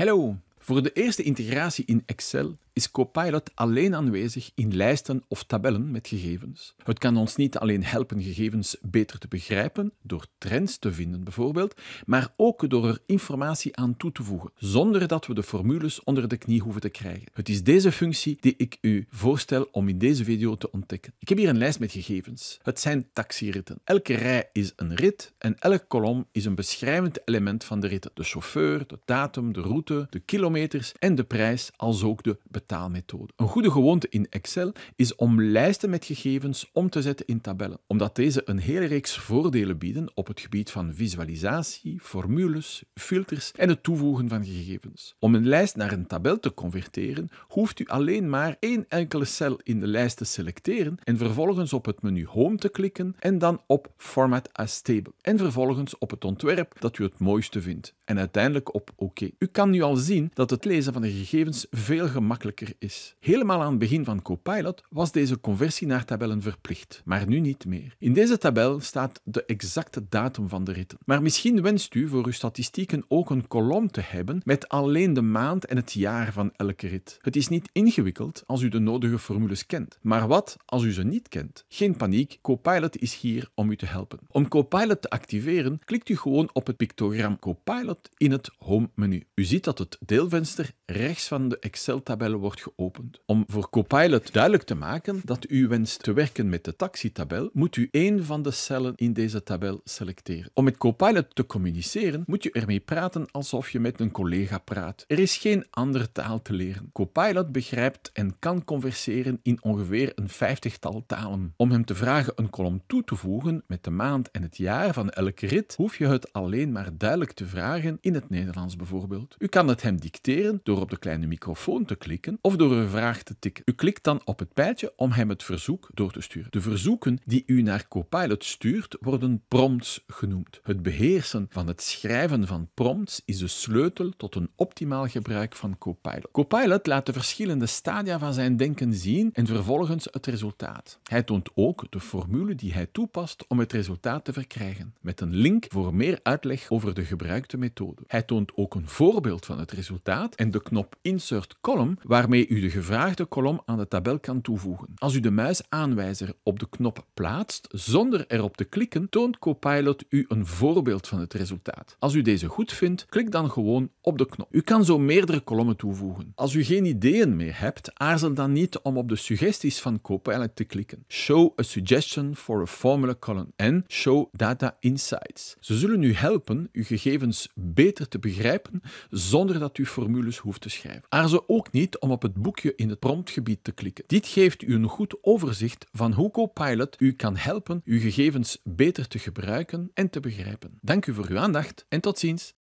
Hallo! Voor de eerste integratie in Excel is Copilot alleen aanwezig in lijsten of tabellen met gegevens. Het kan ons niet alleen helpen gegevens beter te begrijpen, door trends te vinden bijvoorbeeld, maar ook door er informatie aan toe te voegen, zonder dat we de formules onder de knie hoeven te krijgen. Het is deze functie die ik u voorstel om in deze video te ontdekken. Ik heb hier een lijst met gegevens. Het zijn taxiritten. Elke rij is een rit en elke kolom is een beschrijvend element van de ritten. De chauffeur, de datum, de route, de kilometers en de prijs, als ook de Taalmethode. Een goede gewoonte in Excel is om lijsten met gegevens om te zetten in tabellen, omdat deze een hele reeks voordelen bieden op het gebied van visualisatie, formules, filters en het toevoegen van gegevens. Om een lijst naar een tabel te converteren, hoeft u alleen maar één enkele cel in de lijst te selecteren en vervolgens op het menu Home te klikken en dan op Format as Table en vervolgens op het ontwerp dat u het mooiste vindt en uiteindelijk op OK. U kan nu al zien dat het lezen van de gegevens veel gemakkelijker is. Helemaal aan het begin van Copilot was deze conversie naar tabellen verplicht, maar nu niet meer. In deze tabel staat de exacte datum van de ritten. Maar misschien wenst u voor uw statistieken ook een kolom te hebben met alleen de maand en het jaar van elke rit. Het is niet ingewikkeld als u de nodige formules kent. Maar wat als u ze niet kent? Geen paniek, Copilot is hier om u te helpen. Om Copilot te activeren, klikt u gewoon op het pictogram Copilot in het Home-menu. U ziet dat het deelvenster rechts van de Excel-tabel wordt geopend. Om voor Copilot duidelijk te maken dat u wenst te werken met de taxitabel, moet u één van de cellen in deze tabel selecteren. Om met Copilot te communiceren, moet je ermee praten alsof je met een collega praat. Er is geen andere taal te leren. Copilot begrijpt en kan converseren in ongeveer een vijftigtal talen. Om hem te vragen een kolom toe te voegen met de maand en het jaar van elke rit, hoef je het alleen maar duidelijk te vragen in het Nederlands bijvoorbeeld. U kan het hem dicteren door op de kleine microfoon te klikken of door een vraag te tikken. U klikt dan op het pijltje om hem het verzoek door te sturen. De verzoeken die u naar Copilot stuurt worden prompts genoemd. Het beheersen van het schrijven van prompts is de sleutel tot een optimaal gebruik van Copilot. Copilot laat de verschillende stadia van zijn denken zien en vervolgens het resultaat. Hij toont ook de formule die hij toepast om het resultaat te verkrijgen, met een link voor meer uitleg over de gebruikte methode. Hij toont ook een voorbeeld van het resultaat en de knop Insert Column waar waarmee u de gevraagde kolom aan de tabel kan toevoegen. Als u de muisaanwijzer op de knop plaatst zonder erop te klikken, toont Copilot u een voorbeeld van het resultaat. Als u deze goed vindt, klik dan gewoon op de knop. U kan zo meerdere kolommen toevoegen. Als u geen ideeën meer hebt, aarzel dan niet om op de suggesties van Copilot te klikken. Show a suggestion for a formula column en Show data insights. Ze zullen u helpen uw gegevens beter te begrijpen zonder dat u formules hoeft te schrijven. Aarzel ook niet om op het boekje in het promptgebied te klikken. Dit geeft u een goed overzicht van hoe Copilot u kan helpen uw gegevens beter te gebruiken en te begrijpen. Dank u voor uw aandacht en tot ziens.